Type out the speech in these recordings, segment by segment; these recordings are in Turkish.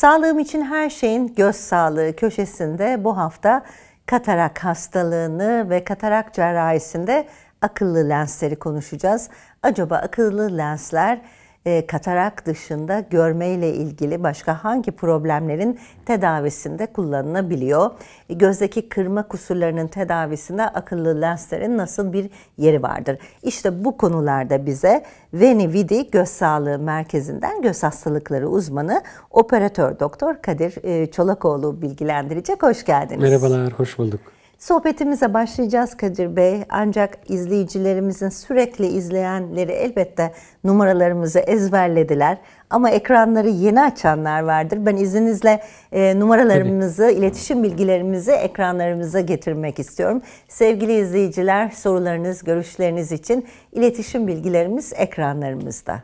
Sağlığım için her şeyin göz sağlığı köşesinde bu hafta katarak hastalığını ve katarak cerrahisinde akıllı lensleri konuşacağız. Acaba akıllı lensler ee, katarak dışında görmeyle ilgili başka hangi problemlerin tedavisinde kullanılabiliyor? Ee, gözdeki kırma kusurlarının tedavisinde akıllı lenslerin nasıl bir yeri vardır? İşte bu konularda bize Veni Vidi Göz Sağlığı Merkezi'nden göz hastalıkları uzmanı operatör doktor Kadir e, Çolakoğlu bilgilendirecek. Hoş geldiniz. Merhabalar, hoş bulduk. Sohbetimize başlayacağız Kadir Bey. Ancak izleyicilerimizin sürekli izleyenleri elbette numaralarımızı ezberlediler. Ama ekranları yeni açanlar vardır. Ben izninizle e, numaralarımızı, Tabii. iletişim bilgilerimizi ekranlarımıza getirmek istiyorum. Sevgili izleyiciler sorularınız, görüşleriniz için iletişim bilgilerimiz ekranlarımızda.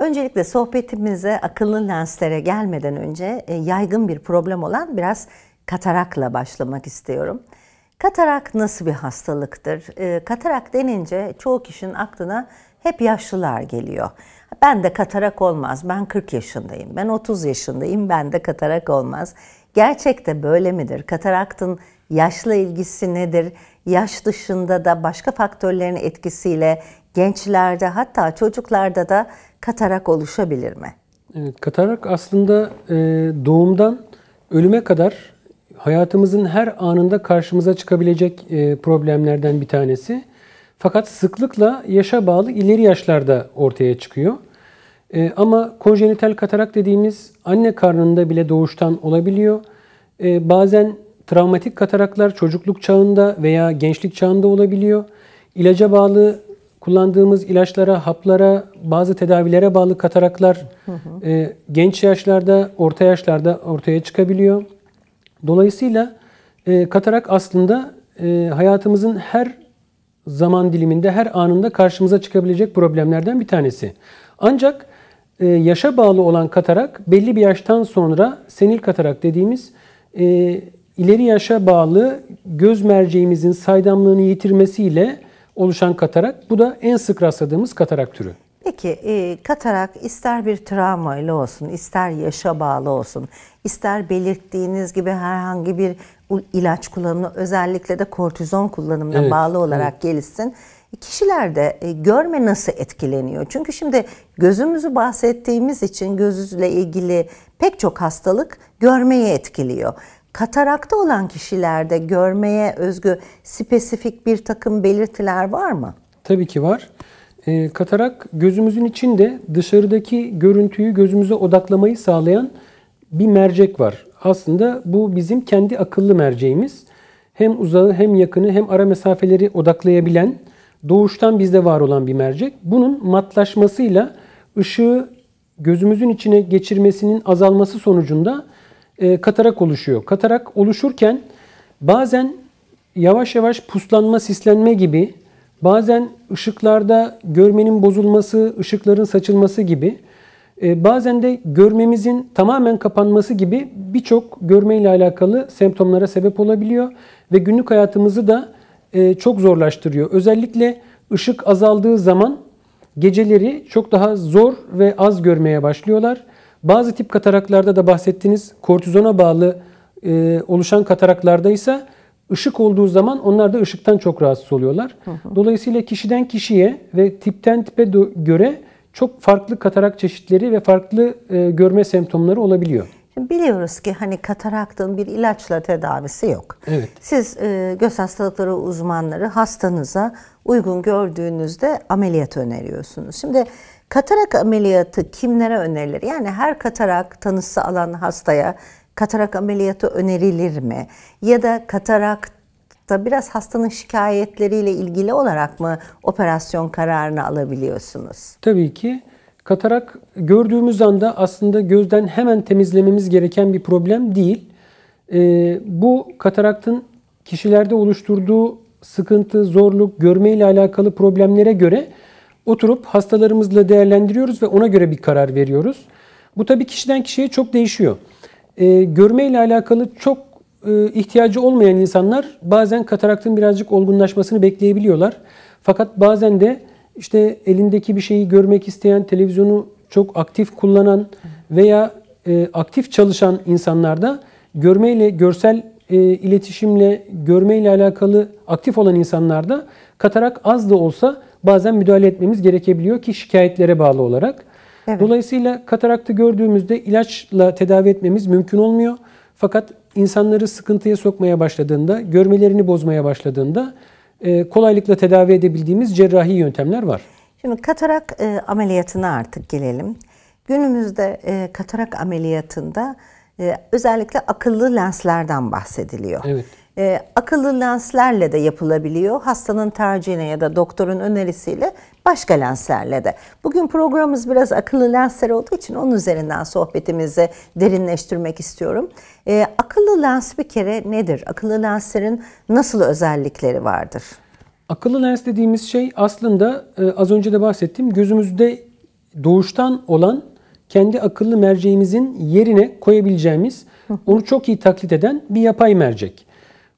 Öncelikle sohbetimize akıllı lenslere gelmeden önce e, yaygın bir problem olan biraz katarakla başlamak istiyorum. Katarak nasıl bir hastalıktır? E, katarak denince çoğu kişinin aklına hep yaşlılar geliyor. Ben de katarak olmaz, ben 40 yaşındayım, ben 30 yaşındayım, ben de katarak olmaz. Gerçekte böyle midir? Kataraktın yaşla ilgisi nedir? yaş dışında da başka faktörlerin etkisiyle gençlerde hatta çocuklarda da katarak oluşabilir mi? Evet, katarak aslında e, doğumdan ölüme kadar hayatımızın her anında karşımıza çıkabilecek e, problemlerden bir tanesi. Fakat sıklıkla yaşa bağlı ileri yaşlarda ortaya çıkıyor. E, ama konjenital katarak dediğimiz anne karnında bile doğuştan olabiliyor. bazen Travmatik kataraklar çocukluk çağında veya gençlik çağında olabiliyor. İlaca bağlı kullandığımız ilaçlara, haplara, bazı tedavilere bağlı kataraklar hı hı. E, genç yaşlarda, orta yaşlarda ortaya çıkabiliyor. Dolayısıyla e, katarak aslında e, hayatımızın her zaman diliminde, her anında karşımıza çıkabilecek problemlerden bir tanesi. Ancak e, yaşa bağlı olan katarak belli bir yaştan sonra senil katarak dediğimiz e, ileri yaşa bağlı göz merceğimizin saydamlığını yitirmesiyle oluşan katarak. Bu da en sık rastladığımız katarak türü. Peki e, katarak ister bir travma ile olsun, ister yaşa bağlı olsun, ister belirttiğiniz gibi herhangi bir ilaç kullanımı özellikle de kortizon kullanımına evet, bağlı olarak evet. gelişsin. E, Kişilerde e, görme nasıl etkileniyor? Çünkü şimdi gözümüzü bahsettiğimiz için gözüzle ilgili pek çok hastalık görmeyi etkiliyor. Katarakta olan kişilerde görmeye özgü spesifik bir takım belirtiler var mı? Tabii ki var. E, katarak gözümüzün içinde dışarıdaki görüntüyü gözümüze odaklamayı sağlayan bir mercek var. Aslında bu bizim kendi akıllı merceğimiz. Hem uzağı hem yakını hem ara mesafeleri odaklayabilen doğuştan bizde var olan bir mercek. Bunun matlaşmasıyla ışığı gözümüzün içine geçirmesinin azalması sonucunda e, katarak oluşuyor. Katarak oluşurken bazen yavaş yavaş puslanma, sislenme gibi, bazen ışıklarda görmenin bozulması, ışıkların saçılması gibi, e, bazen de görmemizin tamamen kapanması gibi birçok görme ile alakalı semptomlara sebep olabiliyor ve günlük hayatımızı da e, çok zorlaştırıyor. Özellikle ışık azaldığı zaman geceleri çok daha zor ve az görmeye başlıyorlar bazı tip kataraklarda da bahsettiniz kortizona bağlı e, oluşan kataraklarda ise ışık olduğu zaman onlar da ışıktan çok rahatsız oluyorlar. Dolayısıyla kişiden kişiye ve tipten tipe göre çok farklı katarak çeşitleri ve farklı e, görme semptomları olabiliyor. Şimdi biliyoruz ki hani kataraktın bir ilaçla tedavisi yok. Evet. Siz e, göz hastalıkları uzmanları hastanıza uygun gördüğünüzde ameliyat öneriyorsunuz. Şimdi Katarak ameliyatı kimlere önerilir? Yani her katarak tanısı alan hastaya katarak ameliyatı önerilir mi? Ya da katarak da biraz hastanın şikayetleriyle ilgili olarak mı operasyon kararını alabiliyorsunuz? Tabii ki. Katarak gördüğümüz anda aslında gözden hemen temizlememiz gereken bir problem değil. Ee, bu kataraktın kişilerde oluşturduğu sıkıntı, zorluk, görme ile alakalı problemlere göre oturup hastalarımızla değerlendiriyoruz ve ona göre bir karar veriyoruz. Bu tabii kişiden kişiye çok değişiyor. E, ee, görme ile alakalı çok e, ihtiyacı olmayan insanlar bazen kataraktın birazcık olgunlaşmasını bekleyebiliyorlar. Fakat bazen de işte elindeki bir şeyi görmek isteyen, televizyonu çok aktif kullanan veya e, aktif çalışan insanlarda görmeyle, görsel e, iletişimle, görmeyle alakalı aktif olan insanlarda katarak az da olsa bazen müdahale etmemiz gerekebiliyor ki şikayetlere bağlı olarak. Evet. Dolayısıyla kataraktı gördüğümüzde ilaçla tedavi etmemiz mümkün olmuyor. Fakat insanları sıkıntıya sokmaya başladığında, görmelerini bozmaya başladığında e, kolaylıkla tedavi edebildiğimiz cerrahi yöntemler var. Şimdi katarak e, ameliyatına artık gelelim. Günümüzde e, katarak ameliyatında özellikle akıllı lenslerden bahsediliyor. Evet. E, akıllı lenslerle de yapılabiliyor. Hastanın tercihine ya da doktorun önerisiyle başka lenslerle de. Bugün programımız biraz akıllı lensler olduğu için onun üzerinden sohbetimizi derinleştirmek istiyorum. E, akıllı lens bir kere nedir? Akıllı lenslerin nasıl özellikleri vardır? Akıllı lens dediğimiz şey aslında e, az önce de bahsettiğim gözümüzde doğuştan olan kendi akıllı merceğimizin yerine koyabileceğimiz, onu çok iyi taklit eden bir yapay mercek.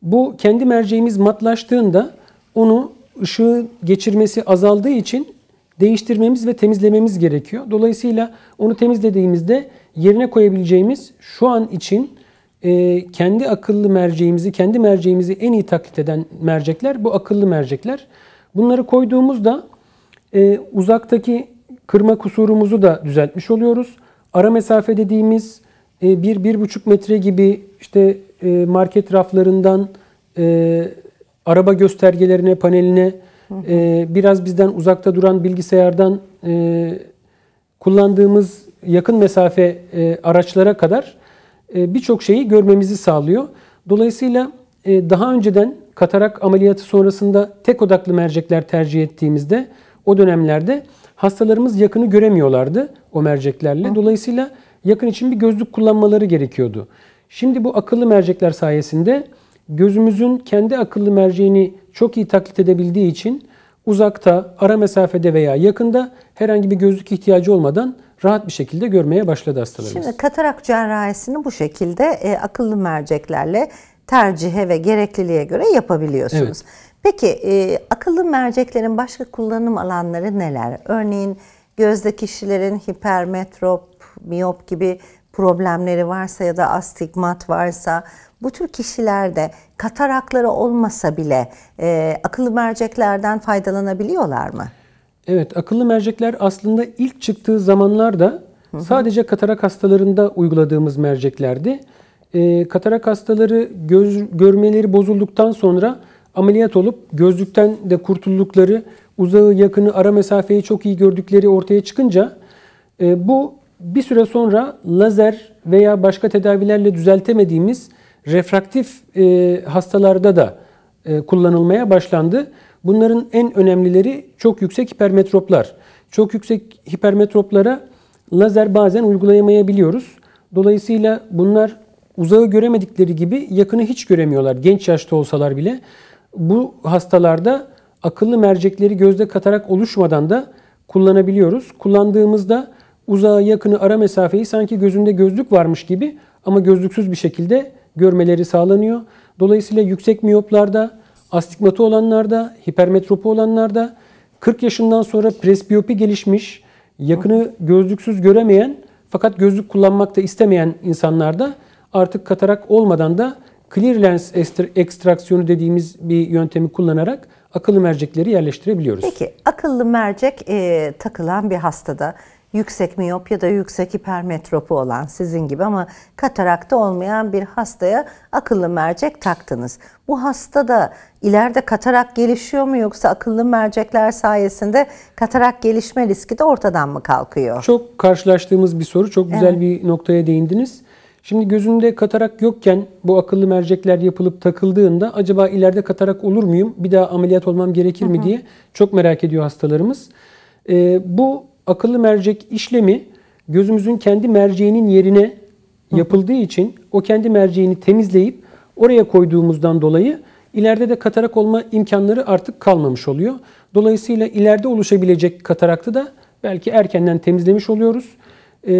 Bu kendi merceğimiz matlaştığında onu ışığı geçirmesi azaldığı için değiştirmemiz ve temizlememiz gerekiyor. Dolayısıyla onu temizlediğimizde yerine koyabileceğimiz şu an için e, kendi akıllı merceğimizi, kendi merceğimizi en iyi taklit eden mercekler bu akıllı mercekler. Bunları koyduğumuzda e, uzaktaki kırma kusurumuzu da düzeltmiş oluyoruz. Ara mesafe dediğimiz e, bir, bir buçuk metre gibi işte e, market raflarından e, araba göstergelerine, paneline, biraz bizden uzakta duran bilgisayardan kullandığımız yakın mesafe araçlara kadar birçok şeyi görmemizi sağlıyor. Dolayısıyla daha önceden katarak ameliyatı sonrasında tek odaklı mercekler tercih ettiğimizde o dönemlerde hastalarımız yakını göremiyorlardı o merceklerle. Dolayısıyla yakın için bir gözlük kullanmaları gerekiyordu. Şimdi bu akıllı mercekler sayesinde gözümüzün kendi akıllı merceğini çok iyi taklit edebildiği için uzakta, ara mesafede veya yakında herhangi bir gözlük ihtiyacı olmadan rahat bir şekilde görmeye başladı hastalarımız. Şimdi katarak cerrahisini bu şekilde e, akıllı merceklerle tercihe ve gerekliliğe göre yapabiliyorsunuz. Evet. Peki e, akıllı merceklerin başka kullanım alanları neler? Örneğin gözde kişilerin hipermetrop, miyop gibi problemleri varsa ya da astigmat varsa bu tür kişilerde katarakları olmasa bile e, akıllı merceklerden faydalanabiliyorlar mı? Evet akıllı mercekler aslında ilk çıktığı zamanlarda hı sadece katarak hastalarında uyguladığımız merceklerdi. E, katarak hastaları göz, görmeleri bozulduktan sonra ameliyat olup gözlükten de kurtuldukları uzağı yakını ara mesafeyi çok iyi gördükleri ortaya çıkınca e, bu bir süre sonra lazer veya başka tedavilerle düzeltemediğimiz refraktif e, hastalarda da e, kullanılmaya başlandı. Bunların en önemlileri çok yüksek hipermetroplar. Çok yüksek hipermetroplara lazer bazen uygulayamayabiliyoruz. Dolayısıyla bunlar uzağı göremedikleri gibi yakını hiç göremiyorlar genç yaşta olsalar bile. Bu hastalarda akıllı mercekleri gözde katarak oluşmadan da kullanabiliyoruz. Kullandığımızda uzağı yakını ara mesafeyi sanki gözünde gözlük varmış gibi ama gözlüksüz bir şekilde görmeleri sağlanıyor. Dolayısıyla yüksek miyoplarda, astigmatı olanlarda, hipermetropi olanlarda 40 yaşından sonra presbiyopi gelişmiş, yakını gözlüksüz göremeyen fakat gözlük kullanmakta istemeyen insanlarda artık katarak olmadan da clear lens ekstraksiyonu dediğimiz bir yöntemi kullanarak akıllı mercekleri yerleştirebiliyoruz. Peki akıllı mercek e, takılan bir hastada yüksek miyop ya da yüksek hipermetropu olan sizin gibi ama katarakta olmayan bir hastaya akıllı mercek taktınız. Bu hasta da ileride katarak gelişiyor mu yoksa akıllı mercekler sayesinde katarak gelişme riski de ortadan mı kalkıyor? Çok karşılaştığımız bir soru. Çok güzel evet. bir noktaya değindiniz. Şimdi gözünde katarak yokken bu akıllı mercekler yapılıp takıldığında acaba ileride katarak olur muyum? Bir daha ameliyat olmam gerekir mi diye çok merak ediyor hastalarımız. Ee, bu akıllı mercek işlemi gözümüzün kendi merceğinin yerine yapıldığı için o kendi merceğini temizleyip oraya koyduğumuzdan dolayı ileride de katarak olma imkanları artık kalmamış oluyor. Dolayısıyla ileride oluşabilecek kataraktı da belki erkenden temizlemiş oluyoruz. Ee,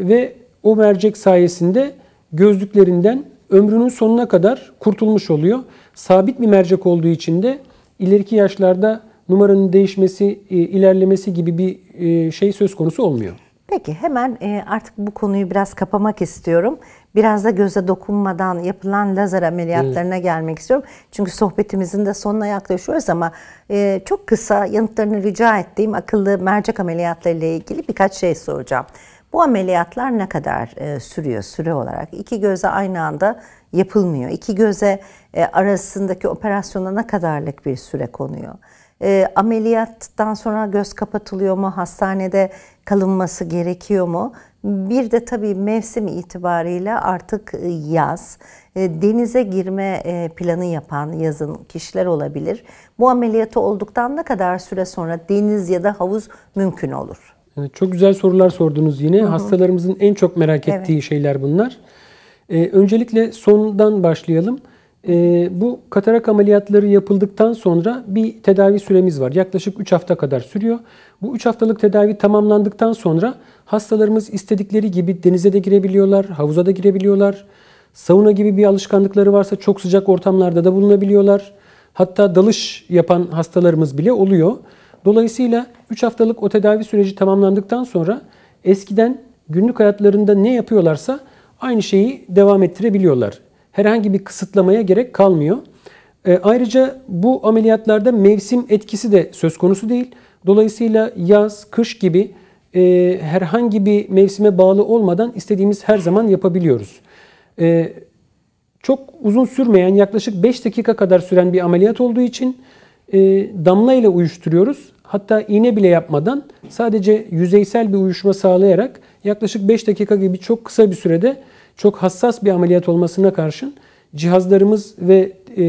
ve o mercek sayesinde gözlüklerinden ömrünün sonuna kadar kurtulmuş oluyor. Sabit bir mercek olduğu için de ileriki yaşlarda numaranın değişmesi, e, ilerlemesi gibi bir e, şey söz konusu olmuyor. Peki hemen e, artık bu konuyu biraz kapamak istiyorum. Biraz da göze dokunmadan yapılan lazer ameliyatlarına evet. gelmek istiyorum. Çünkü sohbetimizin de sonuna yaklaşıyoruz ama çok kısa yanıtlarını rica ettiğim akıllı mercek ameliyatları ile ilgili birkaç şey soracağım. Bu ameliyatlar ne kadar sürüyor süre olarak? İki göze aynı anda yapılmıyor. İki göze arasındaki operasyona ne kadarlık bir süre konuyor? E, ameliyattan sonra göz kapatılıyor mu? Hastanede kalınması gerekiyor mu? Bir de tabii mevsim itibariyle artık e, yaz, e, denize girme e, planı yapan yazın kişiler olabilir. Bu ameliyatı olduktan ne kadar süre sonra deniz ya da havuz mümkün olur? Evet, çok güzel sorular sordunuz yine. Hı-hı. Hastalarımızın en çok merak ettiği evet. şeyler bunlar. Ee, öncelikle sondan başlayalım e, bu katarak ameliyatları yapıldıktan sonra bir tedavi süremiz var. Yaklaşık 3 hafta kadar sürüyor. Bu 3 haftalık tedavi tamamlandıktan sonra hastalarımız istedikleri gibi denize de girebiliyorlar, havuza da girebiliyorlar. Sauna gibi bir alışkanlıkları varsa çok sıcak ortamlarda da bulunabiliyorlar. Hatta dalış yapan hastalarımız bile oluyor. Dolayısıyla 3 haftalık o tedavi süreci tamamlandıktan sonra eskiden günlük hayatlarında ne yapıyorlarsa aynı şeyi devam ettirebiliyorlar herhangi bir kısıtlamaya gerek kalmıyor. E, ayrıca bu ameliyatlarda mevsim etkisi de söz konusu değil. Dolayısıyla yaz, kış gibi e, herhangi bir mevsime bağlı olmadan istediğimiz her zaman yapabiliyoruz. E, çok uzun sürmeyen yaklaşık 5 dakika kadar süren bir ameliyat olduğu için damla ile uyuşturuyoruz. Hatta iğne bile yapmadan sadece yüzeysel bir uyuşma sağlayarak yaklaşık 5 dakika gibi çok kısa bir sürede çok hassas bir ameliyat olmasına karşın cihazlarımız ve e,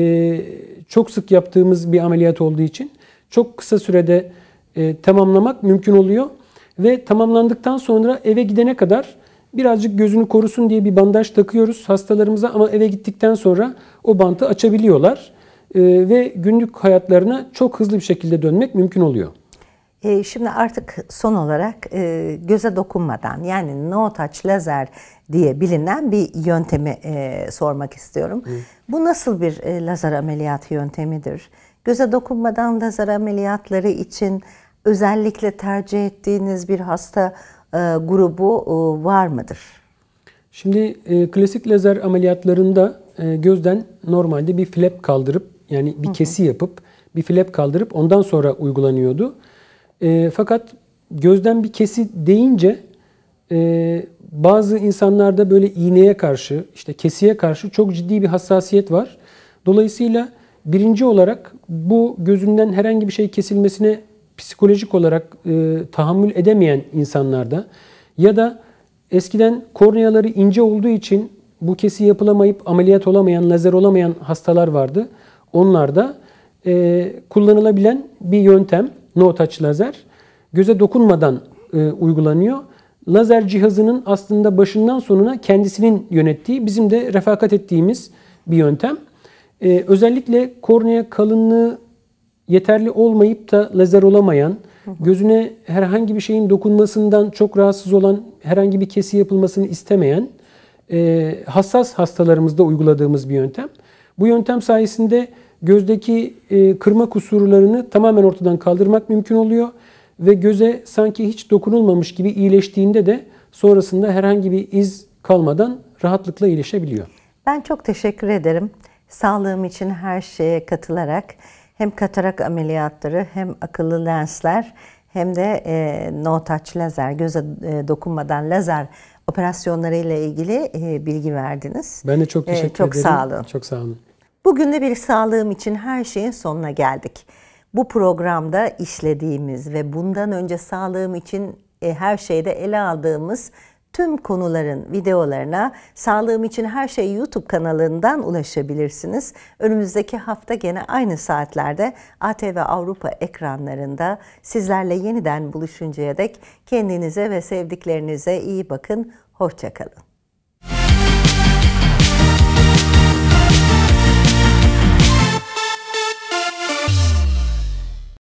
çok sık yaptığımız bir ameliyat olduğu için çok kısa sürede e, tamamlamak mümkün oluyor. Ve tamamlandıktan sonra eve gidene kadar birazcık gözünü korusun diye bir bandaj takıyoruz hastalarımıza ama eve gittikten sonra o bantı açabiliyorlar e, ve günlük hayatlarına çok hızlı bir şekilde dönmek mümkün oluyor. E, şimdi artık son olarak e, göze dokunmadan yani no touch lazer diye bilinen bir yöntemi e, sormak istiyorum. Hı. Bu nasıl bir e, lazer ameliyatı yöntemidir? Göze dokunmadan lazer ameliyatları için özellikle tercih ettiğiniz bir hasta e, grubu e, var mıdır? Şimdi e, klasik lazer ameliyatlarında e, gözden normalde bir flap kaldırıp yani bir kesi yapıp bir flap kaldırıp ondan sonra uygulanıyordu. E, fakat gözden bir kesi deyince e, bazı insanlarda böyle iğneye karşı, işte kesiye karşı çok ciddi bir hassasiyet var. Dolayısıyla birinci olarak bu gözünden herhangi bir şey kesilmesine psikolojik olarak e, tahammül edemeyen insanlarda ya da eskiden korneaları ince olduğu için bu kesi yapılamayıp ameliyat olamayan, lazer olamayan hastalar vardı. Onlar da e, kullanılabilen bir yöntem. No touch lazer göze dokunmadan e, uygulanıyor. Lazer cihazının aslında başından sonuna kendisinin yönettiği, bizim de refakat ettiğimiz bir yöntem. E, özellikle kornea kalınlığı yeterli olmayıp da lazer olamayan, gözüne herhangi bir şeyin dokunmasından çok rahatsız olan, herhangi bir kesi yapılmasını istemeyen e, hassas hastalarımızda uyguladığımız bir yöntem. Bu yöntem sayesinde gözdeki e, kırma kusurlarını tamamen ortadan kaldırmak mümkün oluyor ve göze sanki hiç dokunulmamış gibi iyileştiğinde de sonrasında herhangi bir iz kalmadan rahatlıkla iyileşebiliyor. Ben çok teşekkür ederim. Sağlığım için her şeye katılarak hem katarak ameliyatları hem akıllı lensler hem de e, no touch lazer, göze e, dokunmadan lazer operasyonlarıyla ilgili e, bilgi verdiniz. Ben de çok e, teşekkür e, çok ederim. Çok sağ olun. Çok sağ olun. Bugün de bir sağlığım için her şeyin sonuna geldik. Bu programda işlediğimiz ve bundan önce sağlığım için e, her şeyde ele aldığımız tüm konuların videolarına Sağlığım için Her Şey YouTube kanalından ulaşabilirsiniz. Önümüzdeki hafta gene aynı saatlerde ATV Avrupa ekranlarında sizlerle yeniden buluşuncaya dek kendinize ve sevdiklerinize iyi bakın. Hoşçakalın.